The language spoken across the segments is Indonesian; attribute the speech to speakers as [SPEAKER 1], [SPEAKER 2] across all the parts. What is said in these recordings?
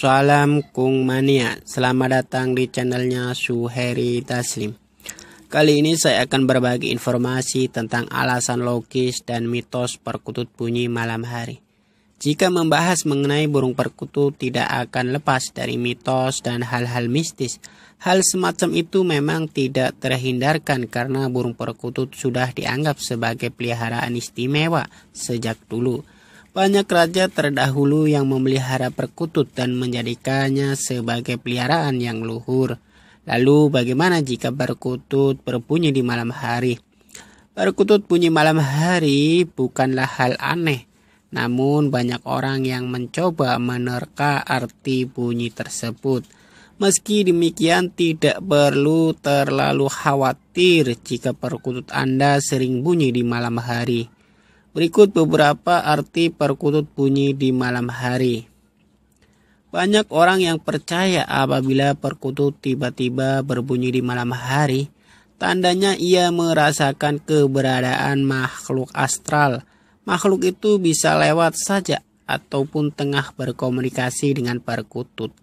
[SPEAKER 1] Salam Kung Mania, selamat datang di channelnya Suheri Taslim. Kali ini saya akan berbagi informasi tentang alasan logis dan mitos perkutut bunyi malam hari. Jika membahas mengenai burung perkutut tidak akan lepas dari mitos dan hal-hal mistis. Hal semacam itu memang tidak terhindarkan karena burung perkutut sudah dianggap sebagai peliharaan istimewa sejak dulu banyak raja terdahulu yang memelihara perkutut dan menjadikannya sebagai peliharaan yang luhur. Lalu bagaimana jika perkutut berbunyi di malam hari? Perkutut bunyi malam hari bukanlah hal aneh. Namun banyak orang yang mencoba menerka arti bunyi tersebut. Meski demikian tidak perlu terlalu khawatir jika perkutut Anda sering bunyi di malam hari. Berikut beberapa arti perkutut bunyi di malam hari. Banyak orang yang percaya apabila perkutut tiba-tiba berbunyi di malam hari, tandanya ia merasakan keberadaan makhluk astral. Makhluk itu bisa lewat saja ataupun tengah berkomunikasi dengan perkutut.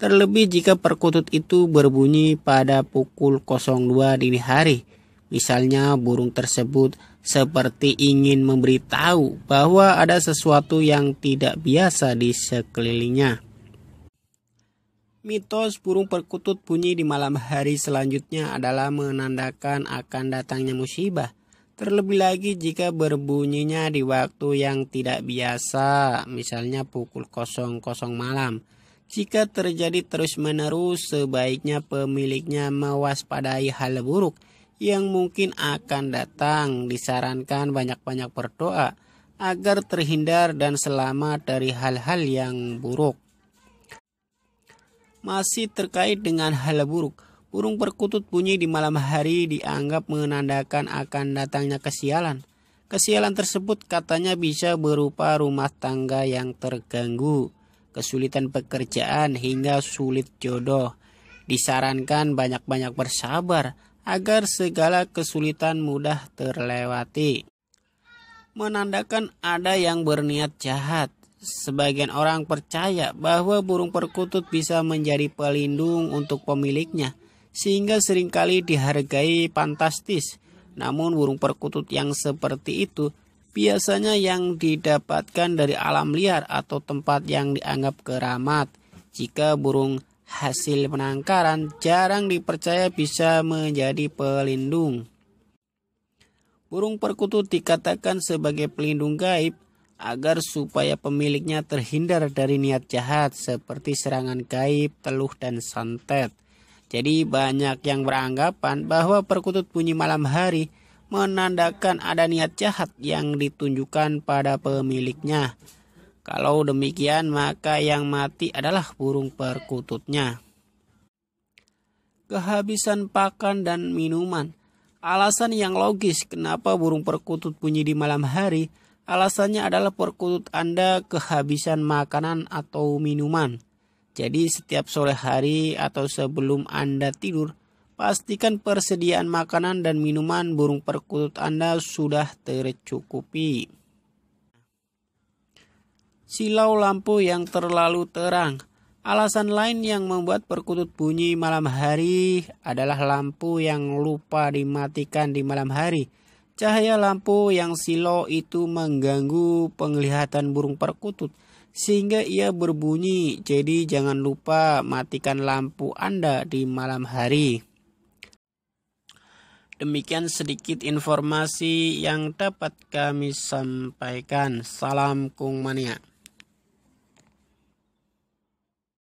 [SPEAKER 1] Terlebih jika perkutut itu berbunyi pada pukul 02 dini hari. Misalnya burung tersebut seperti ingin memberitahu bahwa ada sesuatu yang tidak biasa di sekelilingnya. Mitos burung perkutut bunyi di malam hari selanjutnya adalah menandakan akan datangnya musibah. Terlebih lagi jika berbunyinya di waktu yang tidak biasa, misalnya pukul 00 malam. Jika terjadi terus-menerus, sebaiknya pemiliknya mewaspadai hal buruk yang mungkin akan datang disarankan banyak-banyak berdoa agar terhindar dan selamat dari hal-hal yang buruk. Masih terkait dengan hal buruk, burung perkutut bunyi di malam hari dianggap menandakan akan datangnya kesialan. Kesialan tersebut katanya bisa berupa rumah tangga yang terganggu, kesulitan pekerjaan hingga sulit jodoh. Disarankan banyak-banyak bersabar agar segala kesulitan mudah terlewati. Menandakan ada yang berniat jahat. Sebagian orang percaya bahwa burung perkutut bisa menjadi pelindung untuk pemiliknya, sehingga seringkali dihargai fantastis. Namun burung perkutut yang seperti itu biasanya yang didapatkan dari alam liar atau tempat yang dianggap keramat. Jika burung Hasil penangkaran jarang dipercaya bisa menjadi pelindung. Burung perkutut dikatakan sebagai pelindung gaib agar supaya pemiliknya terhindar dari niat jahat seperti serangan gaib, teluh, dan santet. Jadi banyak yang beranggapan bahwa perkutut bunyi malam hari menandakan ada niat jahat yang ditunjukkan pada pemiliknya. Kalau demikian, maka yang mati adalah burung perkututnya. Kehabisan pakan dan minuman. Alasan yang logis kenapa burung perkutut bunyi di malam hari, alasannya adalah perkutut Anda kehabisan makanan atau minuman. Jadi setiap sore hari atau sebelum Anda tidur, pastikan persediaan makanan dan minuman burung perkutut Anda sudah tercukupi silau lampu yang terlalu terang. Alasan lain yang membuat perkutut bunyi malam hari adalah lampu yang lupa dimatikan di malam hari. Cahaya lampu yang silau itu mengganggu penglihatan burung perkutut sehingga ia berbunyi. Jadi jangan lupa matikan lampu Anda di malam hari. Demikian sedikit informasi yang dapat kami sampaikan. Salam Kung Mania.